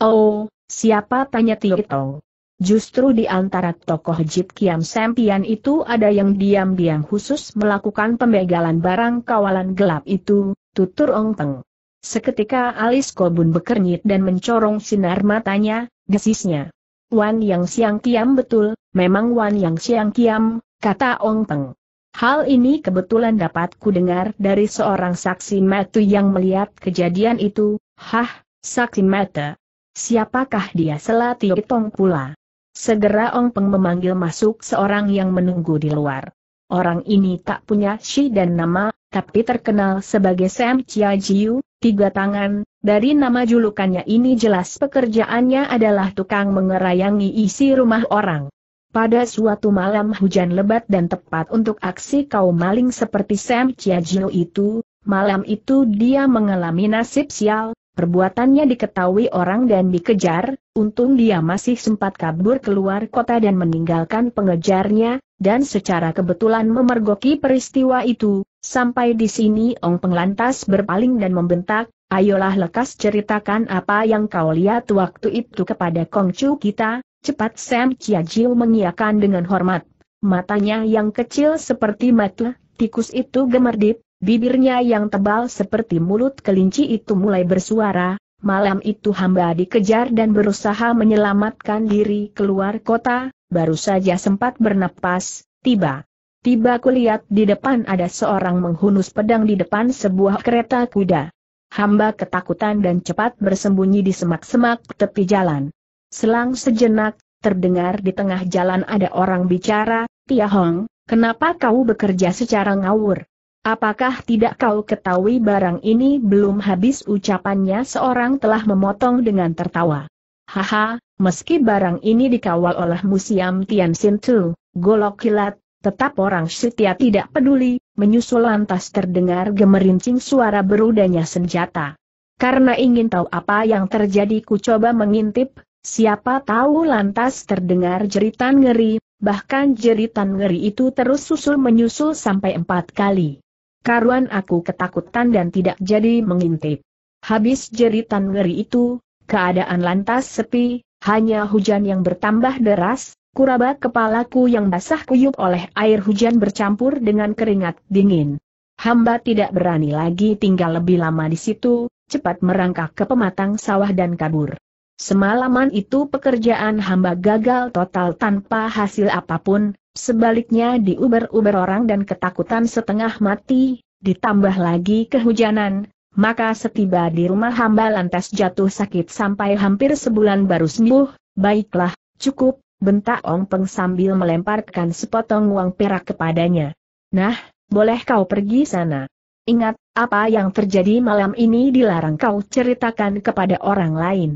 Oh, siapa tanya Tio Tong? Justru di antara tokoh Jip Kiam Sempian itu ada yang diam-diam khusus melakukan pembegalan barang kawalan gelap itu, tutur Ong Teng. Seketika alis Kobun bekernyit dan mencorong sinar matanya, gesisnya. Wan Yang Siang Kiam betul, memang Wan Yang Siang Kiam, kata Ong Teng. Hal ini kebetulan dapat kudengar dari seorang saksi mata yang melihat kejadian itu, hah, saksi mata. Siapakah dia selati tong pula? Segera Ong Peng memanggil masuk seorang yang menunggu di luar. Orang ini tak punya si dan nama, tapi terkenal sebagai Sam Chia Jiu, tiga tangan, dari nama julukannya ini jelas pekerjaannya adalah tukang mengerayangi isi rumah orang. Pada suatu malam hujan lebat dan tepat untuk aksi kaum maling seperti Sam Chia Jiu itu, malam itu dia mengalami nasib sial, Perbuatannya diketahui orang dan dikejar, untung dia masih sempat kabur keluar kota dan meninggalkan pengejarnya, dan secara kebetulan memergoki peristiwa itu, sampai di sini Ong Penglantas berpaling dan membentak, ayolah lekas ceritakan apa yang kau lihat waktu itu kepada Kongcu kita, cepat Sam Chia Jiu mengiakan dengan hormat. Matanya yang kecil seperti mata tikus itu gemerdip, Bibirnya yang tebal seperti mulut kelinci itu mulai bersuara, malam itu hamba dikejar dan berusaha menyelamatkan diri keluar kota, baru saja sempat bernapas, tiba. Tiba kulihat di depan ada seorang menghunus pedang di depan sebuah kereta kuda. Hamba ketakutan dan cepat bersembunyi di semak-semak tepi jalan. Selang sejenak, terdengar di tengah jalan ada orang bicara, Tia Hong, kenapa kau bekerja secara ngawur? Apakah tidak kau ketahui barang ini belum habis ucapannya seorang telah memotong dengan tertawa. Haha, meski barang ini dikawal oleh Musiam Tian Tu, golok kilat, tetap orang setia tidak peduli, menyusul lantas terdengar gemerincing suara berudanya senjata. Karena ingin tahu apa yang terjadi ku coba mengintip, siapa tahu lantas terdengar jeritan ngeri, bahkan jeritan ngeri itu terus susul menyusul sampai empat kali. Karuan aku ketakutan dan tidak jadi mengintip. Habis jeritan ngeri itu, keadaan lantas sepi, hanya hujan yang bertambah deras, kuraba kepalaku yang basah kuyup oleh air hujan bercampur dengan keringat dingin. Hamba tidak berani lagi tinggal lebih lama di situ, cepat merangkak ke pematang sawah dan kabur. Semalaman itu pekerjaan hamba gagal total tanpa hasil apapun, Sebaliknya diuber-uber orang dan ketakutan setengah mati, ditambah lagi kehujanan, maka setiba di rumah hamba lantas jatuh sakit sampai hampir sebulan baru sembuh, baiklah, cukup, bentak Ong Peng sambil melemparkan sepotong uang perak kepadanya. Nah, boleh kau pergi sana. Ingat, apa yang terjadi malam ini dilarang kau ceritakan kepada orang lain.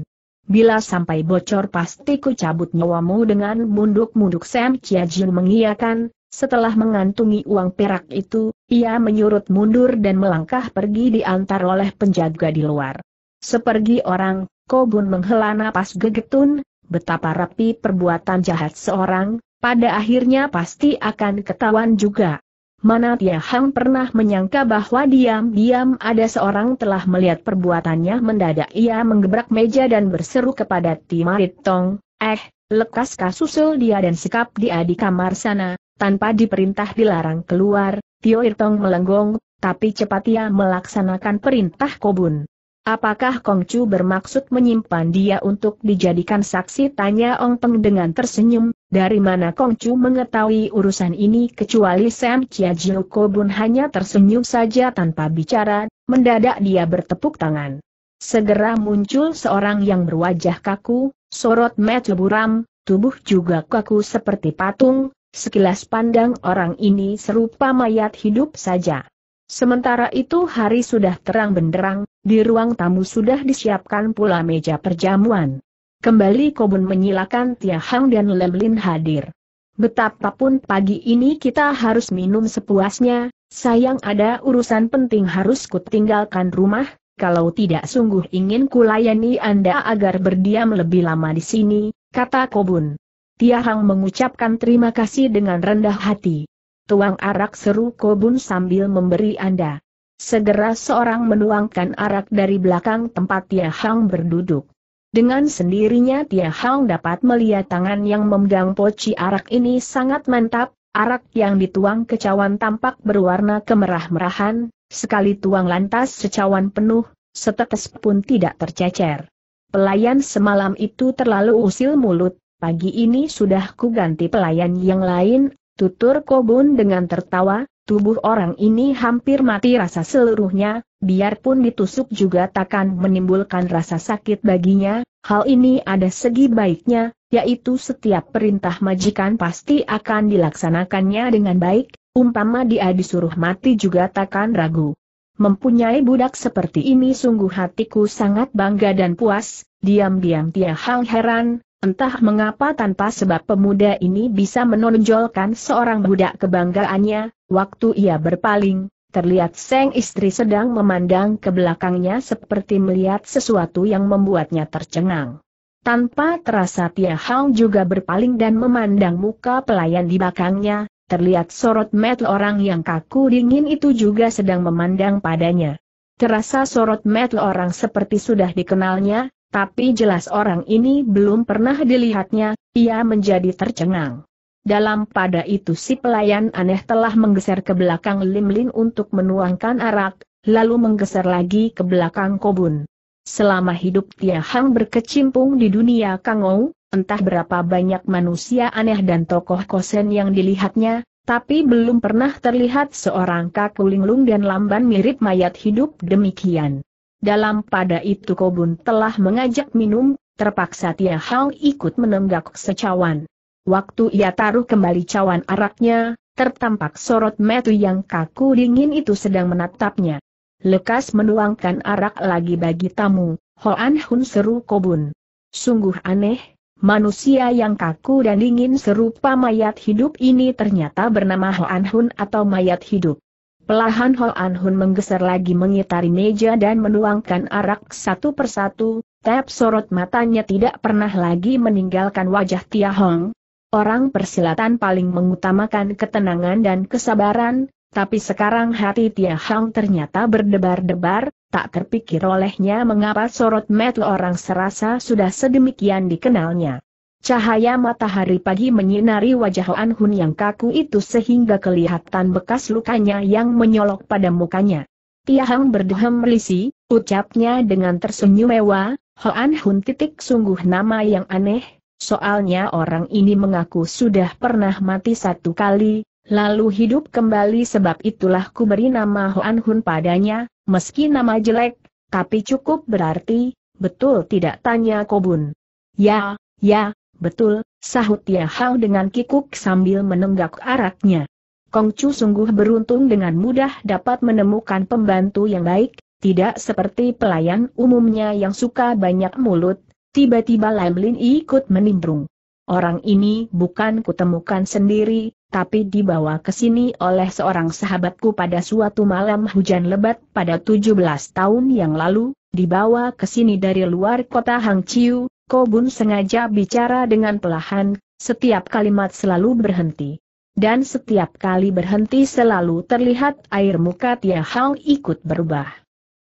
Bila sampai bocor pasti ku cabut nyawamu dengan munduk-munduk Sam Chia Jin mengiyakan, setelah mengantungi uang perak itu, ia menyurut mundur dan melangkah pergi diantar oleh penjaga di luar. Sepergi orang, Kobun menghela napas gegetun, betapa rapi perbuatan jahat seorang, pada akhirnya pasti akan ketahuan juga. Mana Tia Hang pernah menyangka bahwa diam-diam ada seorang telah melihat perbuatannya mendadak ia menggebrak meja dan berseru kepada Timarit Tong, eh, lekas kasusul dia dan sikap dia di kamar sana, tanpa diperintah dilarang keluar, Tio Irtong melenggong, tapi cepat ia melaksanakan perintah kobun. Apakah Kong Chu bermaksud menyimpan dia untuk dijadikan saksi? Tanya Ong Peng dengan tersenyum, dari mana Kong Chu mengetahui urusan ini kecuali Sam Chia Jiu Kobun hanya tersenyum saja tanpa bicara, mendadak dia bertepuk tangan. Segera muncul seorang yang berwajah kaku, sorot mata buram, tubuh juga kaku seperti patung, sekilas pandang orang ini serupa mayat hidup saja. Sementara itu hari sudah terang benderang, di ruang tamu sudah disiapkan pula meja perjamuan. Kembali Kobun menyilakan Tia Hang dan Lem Lin hadir. Betapapun pagi ini kita harus minum sepuasnya, sayang ada urusan penting harus kutinggalkan rumah, kalau tidak sungguh ingin kulayani Anda agar berdiam lebih lama di sini, kata Kobun. Tia Hang mengucapkan terima kasih dengan rendah hati tuang arak seru Kobun sambil memberi anda. Segera seorang menuangkan arak dari belakang tempat Tia Hang berduduk. Dengan sendirinya Tia Hang dapat melihat tangan yang memegang poci arak ini sangat mantap, arak yang dituang ke cawan tampak berwarna kemerah-merahan, sekali tuang lantas secawan penuh, setetes pun tidak tercecer. Pelayan semalam itu terlalu usil mulut, pagi ini sudah kuganti pelayan yang lain, Tutur Kobun dengan tertawa, tubuh orang ini hampir mati rasa seluruhnya, biarpun ditusuk juga takkan menimbulkan rasa sakit baginya, hal ini ada segi baiknya, yaitu setiap perintah majikan pasti akan dilaksanakannya dengan baik, umpama dia disuruh mati juga takkan ragu. Mempunyai budak seperti ini sungguh hatiku sangat bangga dan puas, diam-diam dia Hang heran, Entah mengapa tanpa sebab pemuda ini bisa menonjolkan seorang budak kebanggaannya, waktu ia berpaling, terlihat seng istri sedang memandang ke belakangnya seperti melihat sesuatu yang membuatnya tercengang. Tanpa terasa Tia Hang juga berpaling dan memandang muka pelayan di belakangnya, terlihat sorot mata orang yang kaku dingin itu juga sedang memandang padanya. Terasa sorot mata orang seperti sudah dikenalnya, tapi jelas orang ini belum pernah dilihatnya, ia menjadi tercengang. Dalam pada itu si pelayan aneh telah menggeser ke belakang Lim Lin untuk menuangkan arak, lalu menggeser lagi ke belakang Kobun. Selama hidup Tia Hang berkecimpung di dunia Kangou, entah berapa banyak manusia aneh dan tokoh kosen yang dilihatnya, tapi belum pernah terlihat seorang kaku linglung dan lamban mirip mayat hidup demikian. Dalam pada itu Kobun telah mengajak minum, terpaksa Tia Hao ikut menenggak secawan. Waktu ia taruh kembali cawan araknya, tertampak sorot metu yang kaku dingin itu sedang menatapnya. Lekas menuangkan arak lagi bagi tamu, Hoan Hun seru Kobun. Sungguh aneh, Manusia yang kaku dan dingin serupa mayat hidup ini ternyata bernama Hoan Hun atau mayat hidup. Pelahan Ho An Hun menggeser lagi mengitari meja dan menuangkan arak satu persatu, tap sorot matanya tidak pernah lagi meninggalkan wajah Tia Hong. Orang persilatan paling mengutamakan ketenangan dan kesabaran, tapi sekarang hati Tia Hong ternyata berdebar-debar, tak terpikir olehnya mengapa sorot metu orang serasa sudah sedemikian dikenalnya. Cahaya matahari pagi menyinari wajah An Hun yang kaku itu sehingga kelihatan bekas lukanya yang menyolok pada mukanya. Tiahang berdehem melisi, ucapnya dengan tersenyum mewah, Hoan Hun titik sungguh nama yang aneh, soalnya orang ini mengaku sudah pernah mati satu kali, lalu hidup kembali sebab itulah ku beri nama Hoan Hun padanya, meski nama jelek, tapi cukup berarti, betul tidak tanya Kobun. Ya, ya, Betul, sahut Tia Hao dengan kikuk sambil menenggak araknya. Kongcu sungguh beruntung dengan mudah dapat menemukan pembantu yang baik, tidak seperti pelayan umumnya yang suka banyak mulut, tiba-tiba Lam Lin ikut menimbrung. Orang ini bukan kutemukan sendiri, tapi dibawa ke sini oleh seorang sahabatku pada suatu malam hujan lebat pada 17 tahun yang lalu, dibawa ke sini dari luar kota Hangchiu. Kobun sengaja bicara dengan pelahan, setiap kalimat selalu berhenti. Dan setiap kali berhenti selalu terlihat air muka Tia Hang ikut berubah.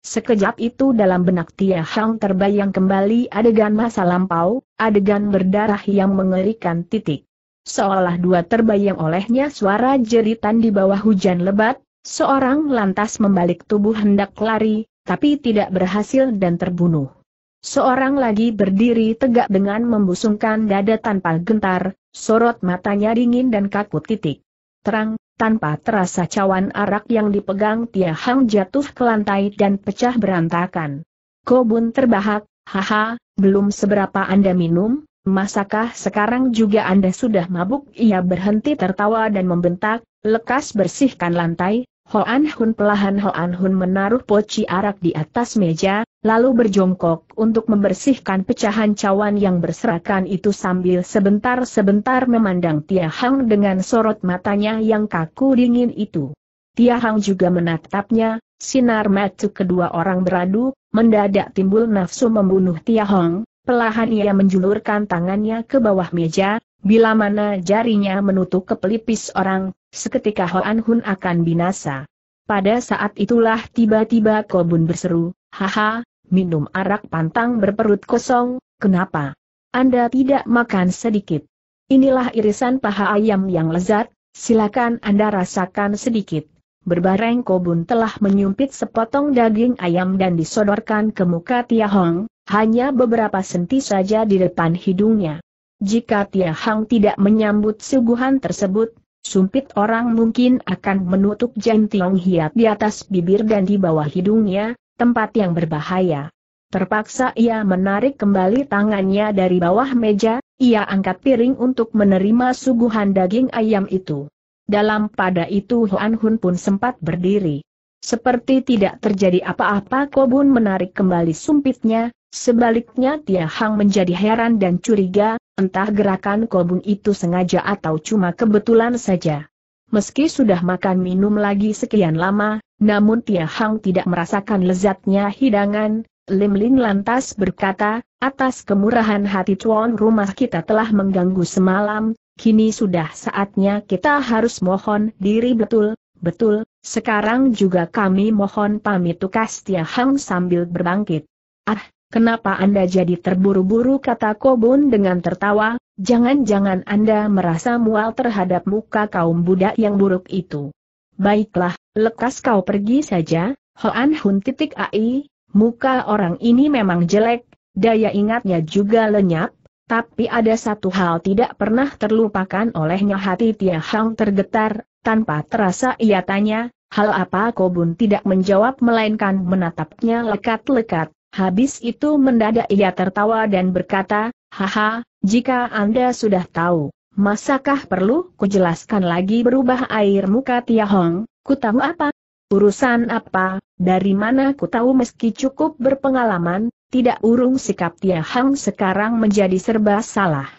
Sekejap itu dalam benak Tia Hang terbayang kembali adegan masa lampau, adegan berdarah yang mengerikan titik. Seolah dua terbayang olehnya suara jeritan di bawah hujan lebat, seorang lantas membalik tubuh hendak lari, tapi tidak berhasil dan terbunuh. Seorang lagi berdiri tegak dengan membusungkan dada tanpa gentar, sorot matanya dingin dan kaku titik. Terang, tanpa terasa cawan arak yang dipegang Tia Hang jatuh ke lantai dan pecah berantakan. Kobun terbahak, haha, belum seberapa Anda minum, masakah sekarang juga Anda sudah mabuk? Ia berhenti tertawa dan membentak, lekas bersihkan lantai, Hoan Hun pelahan Hoan Hun menaruh poci arak di atas meja, lalu berjongkok untuk membersihkan pecahan cawan yang berserakan itu sambil sebentar-sebentar memandang Tia Hang dengan sorot matanya yang kaku dingin itu. Tia Hang juga menatapnya, sinar mata kedua orang beradu, mendadak timbul nafsu membunuh Tia Hang, Pelahan ia menjulurkan tangannya ke bawah meja, Bila mana jarinya menutup ke pelipis orang, seketika Hoan Hun akan binasa. Pada saat itulah tiba-tiba Kobun berseru, Haha, minum arak pantang berperut kosong, kenapa? Anda tidak makan sedikit. Inilah irisan paha ayam yang lezat, silakan Anda rasakan sedikit. Berbareng Kobun telah menyumpit sepotong daging ayam dan disodorkan ke muka Tia Hong, hanya beberapa senti saja di depan hidungnya. Jika Tia Hang tidak menyambut suguhan tersebut, sumpit orang mungkin akan menutup Tiong hiat di atas bibir dan di bawah hidungnya, tempat yang berbahaya. Terpaksa ia menarik kembali tangannya dari bawah meja, ia angkat piring untuk menerima suguhan daging ayam itu. Dalam pada itu Hoan Hun pun sempat berdiri. Seperti tidak terjadi apa-apa Kobun menarik kembali sumpitnya, Sebaliknya Tia Hang menjadi heran dan curiga, entah gerakan Kobun itu sengaja atau cuma kebetulan saja. Meski sudah makan minum lagi sekian lama, namun Tia Hang tidak merasakan lezatnya hidangan, Lim Lin lantas berkata, atas kemurahan hati cuan rumah kita telah mengganggu semalam, kini sudah saatnya kita harus mohon diri betul, betul, sekarang juga kami mohon pamit tukas Tia Hang sambil berbangkit. Ah, Kenapa Anda jadi terburu-buru kata Kobun dengan tertawa, jangan-jangan Anda merasa mual terhadap muka kaum budak yang buruk itu. Baiklah, lekas kau pergi saja, Hoan Hun titik AI, muka orang ini memang jelek, daya ingatnya juga lenyap, tapi ada satu hal tidak pernah terlupakan olehnya hati Tia Hang tergetar, tanpa terasa ia tanya, hal apa Kobun tidak menjawab melainkan menatapnya lekat-lekat. Habis itu mendadak ia tertawa dan berkata, Haha, jika Anda sudah tahu, masakah perlu kujelaskan lagi berubah air muka Tia Hong ku tahu apa? Urusan apa, dari mana ku tahu meski cukup berpengalaman, tidak urung sikap Tia Tiahong sekarang menjadi serba salah.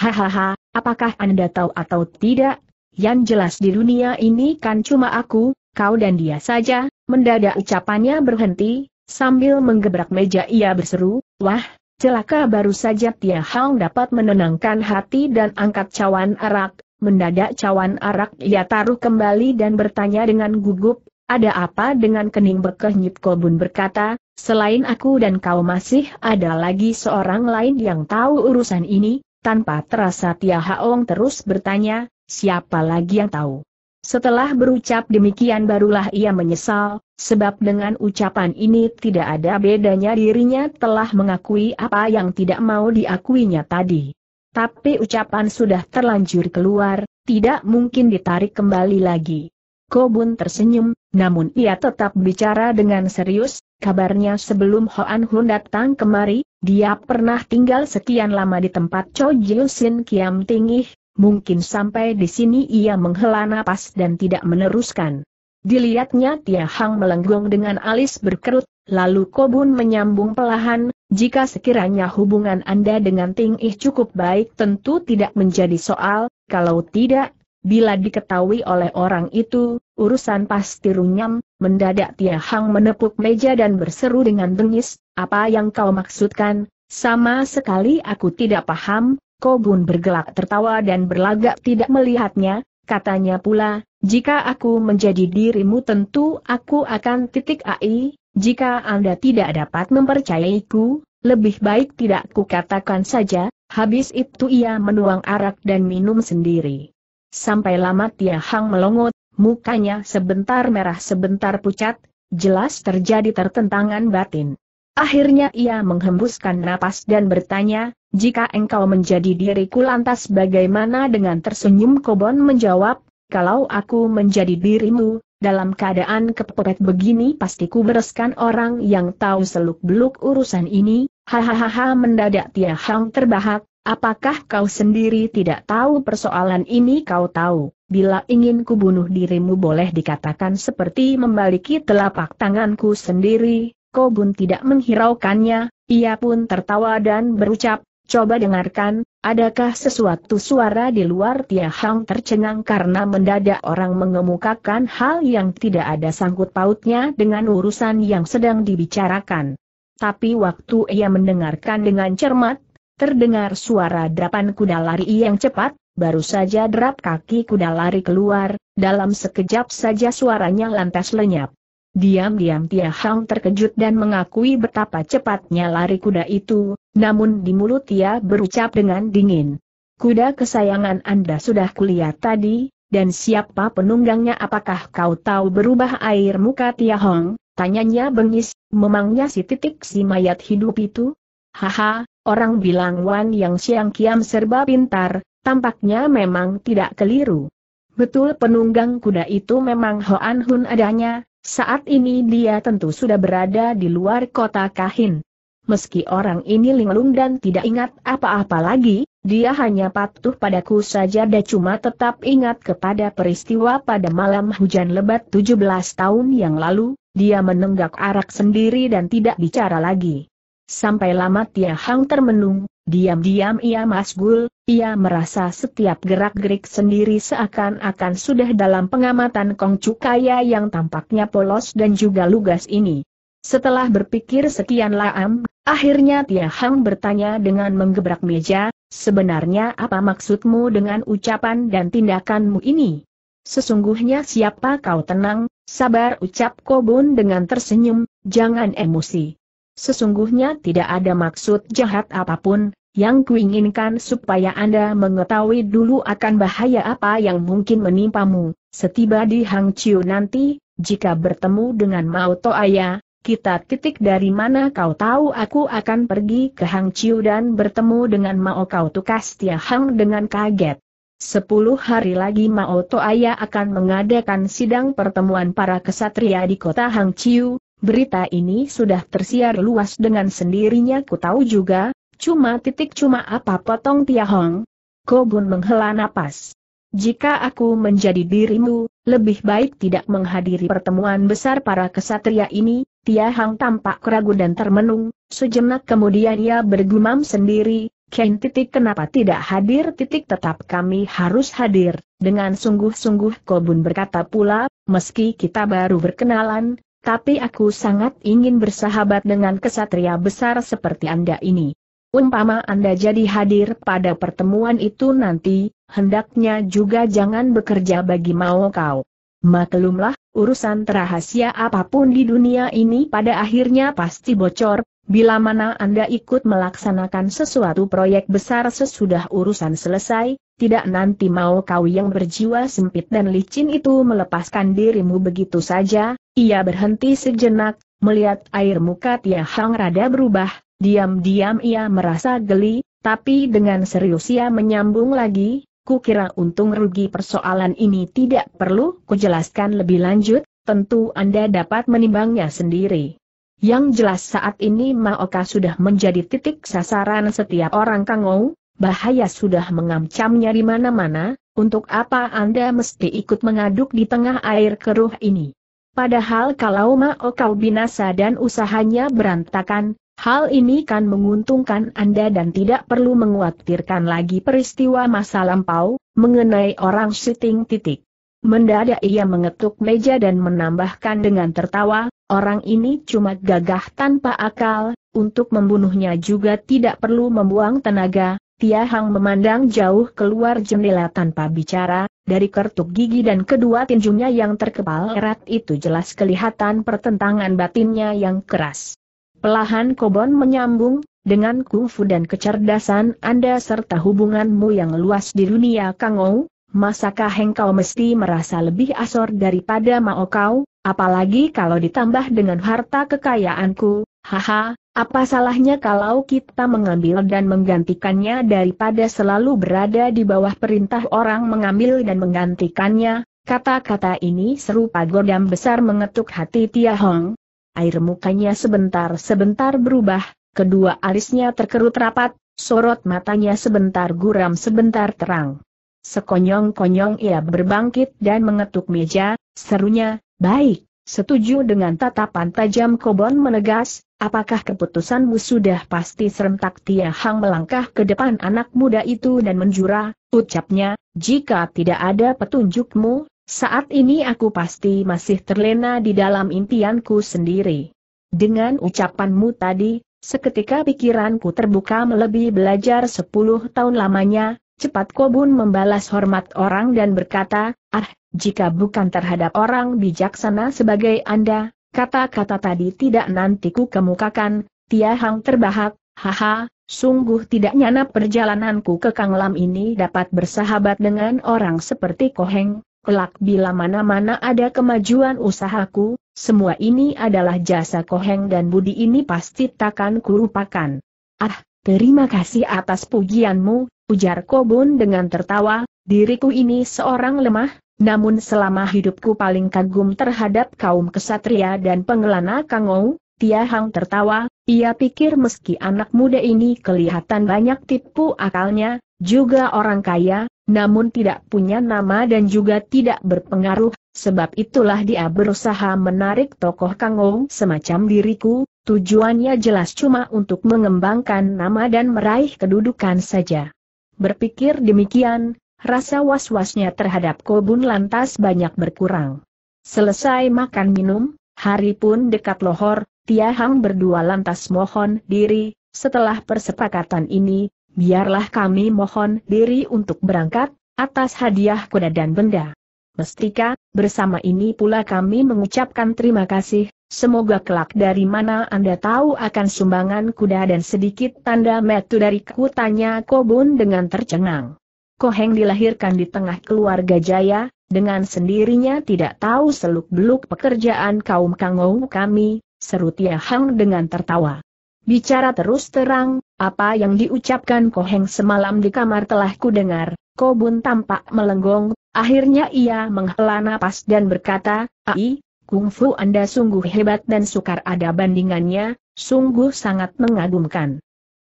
Hahaha, apakah Anda tahu atau tidak? Yang jelas di dunia ini kan cuma aku, kau dan dia saja, mendadak ucapannya berhenti, Sambil menggebrak meja ia berseru, wah, celaka baru saja Tia Hang dapat menenangkan hati dan angkat cawan arak, mendadak cawan arak ia taruh kembali dan bertanya dengan gugup, ada apa dengan kening bekeh Nyip Kobun berkata, selain aku dan kau masih ada lagi seorang lain yang tahu urusan ini, tanpa terasa Tia Haong terus bertanya, siapa lagi yang tahu? Setelah berucap demikian barulah ia menyesal, sebab dengan ucapan ini tidak ada bedanya dirinya telah mengakui apa yang tidak mau diakuinya tadi. Tapi ucapan sudah terlanjur keluar, tidak mungkin ditarik kembali lagi. Kobun tersenyum, namun ia tetap bicara dengan serius, kabarnya sebelum Hoan Hun datang kemari, dia pernah tinggal sekian lama di tempat Cho Jiu Sin Kiam Tingih, Mungkin sampai di sini ia menghela napas dan tidak meneruskan. Dilihatnya Tia Hang melenggong dengan alis berkerut, lalu Kobun menyambung pelahan, jika sekiranya hubungan Anda dengan Ting Ih cukup baik tentu tidak menjadi soal, kalau tidak, bila diketahui oleh orang itu, urusan pasti runyam, mendadak Tia Hang menepuk meja dan berseru dengan bengis, apa yang kau maksudkan, sama sekali aku tidak paham, Kobun bergelak tertawa dan berlagak tidak melihatnya, katanya pula, jika aku menjadi dirimu tentu aku akan titik AI, jika Anda tidak dapat mempercayaiku, lebih baik tidak kukatakan saja, habis itu ia menuang arak dan minum sendiri. Sampai lama Tia Hang melongot, mukanya sebentar merah sebentar pucat, jelas terjadi tertentangan batin. Akhirnya ia menghembuskan napas dan bertanya, jika engkau menjadi diriku lantas bagaimana dengan tersenyum Kobon menjawab, kalau aku menjadi dirimu, dalam keadaan kepepet begini pasti ku bereskan orang yang tahu seluk-beluk urusan ini, hahaha mendadak Tia Hang terbahak, apakah kau sendiri tidak tahu persoalan ini kau tahu, bila ingin kubunuh dirimu boleh dikatakan seperti membaliki telapak tanganku sendiri, Kobun tidak menghiraukannya, ia pun tertawa dan berucap, coba dengarkan, adakah sesuatu suara di luar Tia Hang tercengang karena mendadak orang mengemukakan hal yang tidak ada sangkut pautnya dengan urusan yang sedang dibicarakan. Tapi waktu ia mendengarkan dengan cermat, terdengar suara drapan kuda lari yang cepat, baru saja derap kaki kuda lari keluar, dalam sekejap saja suaranya lantas lenyap. Diam-diam Tia Hang terkejut dan mengakui betapa cepatnya lari kuda itu, namun di mulut Tia berucap dengan dingin. Kuda kesayangan Anda sudah kulihat tadi, dan siapa penunggangnya apakah kau tahu berubah air muka Tia Hong? Tanyanya bengis, memangnya si titik si mayat hidup itu? Haha, orang bilang Wan Yang Siang Kiam serba pintar, tampaknya memang tidak keliru. Betul penunggang kuda itu memang Hoan Hun adanya, saat ini dia tentu sudah berada di luar kota Kahin. Meski orang ini linglung dan tidak ingat apa-apa lagi, dia hanya patuh padaku saja dan cuma tetap ingat kepada peristiwa pada malam hujan lebat 17 tahun yang lalu, dia menenggak arak sendiri dan tidak bicara lagi. Sampai lama Tia Hang termenung, Diam-diam ia masgul, ia merasa setiap gerak-gerik sendiri seakan-akan sudah dalam pengamatan Kong Cukaya yang tampaknya polos dan juga lugas ini. Setelah berpikir sekian laam, akhirnya Tia Hang bertanya dengan menggebrak meja, sebenarnya apa maksudmu dengan ucapan dan tindakanmu ini? Sesungguhnya siapa kau tenang, sabar ucap Kobun dengan tersenyum, jangan emosi. Sesungguhnya tidak ada maksud jahat apapun, yang kuinginkan supaya Anda mengetahui dulu akan bahaya apa yang mungkin menimpamu. Setiba di Hangzhou nanti, jika bertemu dengan Mao Toaya, kita titik dari mana kau tahu aku akan pergi ke Hangzhou dan bertemu dengan Mao kau tukas Tia Hang dengan kaget. Sepuluh hari lagi Mao Toaya akan mengadakan sidang pertemuan para kesatria di kota Hangzhou, Berita ini sudah tersiar luas dengan sendirinya ku tahu juga, cuma titik cuma apa potong Tiahong. Kobun menghela napas. Jika aku menjadi dirimu, lebih baik tidak menghadiri pertemuan besar para kesatria ini, Tia Hang tampak ragu dan termenung, sejenak kemudian ia bergumam sendiri, Ken titik kenapa tidak hadir titik tetap kami harus hadir, dengan sungguh-sungguh Kobun berkata pula, meski kita baru berkenalan, tapi aku sangat ingin bersahabat dengan kesatria besar seperti Anda ini. Umpama Anda jadi hadir pada pertemuan itu nanti, hendaknya juga jangan bekerja bagi mau kau. Maklumlah, urusan rahasia apapun di dunia ini pada akhirnya pasti bocor, bila mana Anda ikut melaksanakan sesuatu proyek besar sesudah urusan selesai, tidak nanti mau kau yang berjiwa sempit dan licin itu melepaskan dirimu begitu saja, ia berhenti sejenak, melihat air muka Tia Hang rada berubah, diam-diam ia merasa geli, tapi dengan serius ia menyambung lagi, Ku kira untung rugi persoalan ini tidak perlu kujelaskan lebih lanjut, tentu Anda dapat menimbangnya sendiri. Yang jelas saat ini Maoka sudah menjadi titik sasaran setiap orang kangou, bahaya sudah mengancamnya di mana-mana, untuk apa Anda mesti ikut mengaduk di tengah air keruh ini? Padahal kalau Mao kau binasa dan usahanya berantakan, hal ini kan menguntungkan Anda dan tidak perlu menguatirkan lagi peristiwa masa lampau, mengenai orang syuting titik. Mendadak ia mengetuk meja dan menambahkan dengan tertawa, orang ini cuma gagah tanpa akal, untuk membunuhnya juga tidak perlu membuang tenaga, Tia Hang memandang jauh keluar jendela tanpa bicara, dari kertuk gigi dan kedua tinjunya yang terkepal erat itu jelas kelihatan pertentangan batinnya yang keras. Pelahan Kobon menyambung, dengan kungfu dan kecerdasan Anda serta hubunganmu yang luas di dunia Kangou, masakah engkau mesti merasa lebih asor daripada Mao Kau? Apalagi kalau ditambah dengan harta kekayaanku, haha, apa salahnya kalau kita mengambil dan menggantikannya daripada selalu berada di bawah perintah orang mengambil dan menggantikannya? Kata-kata ini serupa godam besar mengetuk hati Tia Hong. Air mukanya sebentar-sebentar berubah, kedua alisnya terkerut rapat, sorot matanya sebentar guram sebentar terang. Sekonyong-konyong ia berbangkit dan mengetuk meja, serunya, Baik, setuju dengan tatapan tajam Kobon menegas, apakah keputusanmu sudah pasti serentak Tia Hang melangkah ke depan anak muda itu dan menjura, ucapnya, jika tidak ada petunjukmu, saat ini aku pasti masih terlena di dalam impianku sendiri. Dengan ucapanmu tadi, seketika pikiranku terbuka melebihi belajar sepuluh tahun lamanya, Cepat Kobun membalas hormat orang dan berkata, ah, jika bukan terhadap orang bijaksana sebagai Anda, kata-kata tadi tidak nanti ku kemukakan, Tia Hang terbahak, haha, sungguh tidak nyana perjalananku ke Kanglam ini dapat bersahabat dengan orang seperti Koheng, kelak bila mana-mana ada kemajuan usahaku, semua ini adalah jasa Koheng dan budi ini pasti takkan kurupakan. Ah, Terima kasih atas pujianmu, ujar Kobun dengan tertawa, diriku ini seorang lemah, namun selama hidupku paling kagum terhadap kaum kesatria dan pengelana Kangou, Tia Hang tertawa, ia pikir meski anak muda ini kelihatan banyak tipu akalnya, juga orang kaya, namun tidak punya nama dan juga tidak berpengaruh, sebab itulah dia berusaha menarik tokoh Kangou semacam diriku, Tujuannya jelas cuma untuk mengembangkan nama dan meraih kedudukan saja. Berpikir demikian, rasa was-wasnya terhadap Kobun lantas banyak berkurang. Selesai makan minum, hari pun dekat lohor, Tia Hang berdua lantas mohon diri, setelah persepakatan ini, biarlah kami mohon diri untuk berangkat, atas hadiah kuda dan benda. Mestika, bersama ini pula kami mengucapkan terima kasih Semoga kelak dari mana Anda tahu akan sumbangan kuda dan sedikit tanda metu dari kutanya Kobun dengan tercengang. Koheng dilahirkan di tengah keluarga Jaya, dengan sendirinya tidak tahu seluk-beluk pekerjaan kaum kangou kami, seru Tia Hang dengan tertawa. Bicara terus terang, apa yang diucapkan Koheng semalam di kamar telah kudengar, Kobun tampak melenggong, akhirnya ia menghela nafas dan berkata, Ai, kungfu Anda sungguh hebat dan sukar ada bandingannya, sungguh sangat mengagumkan.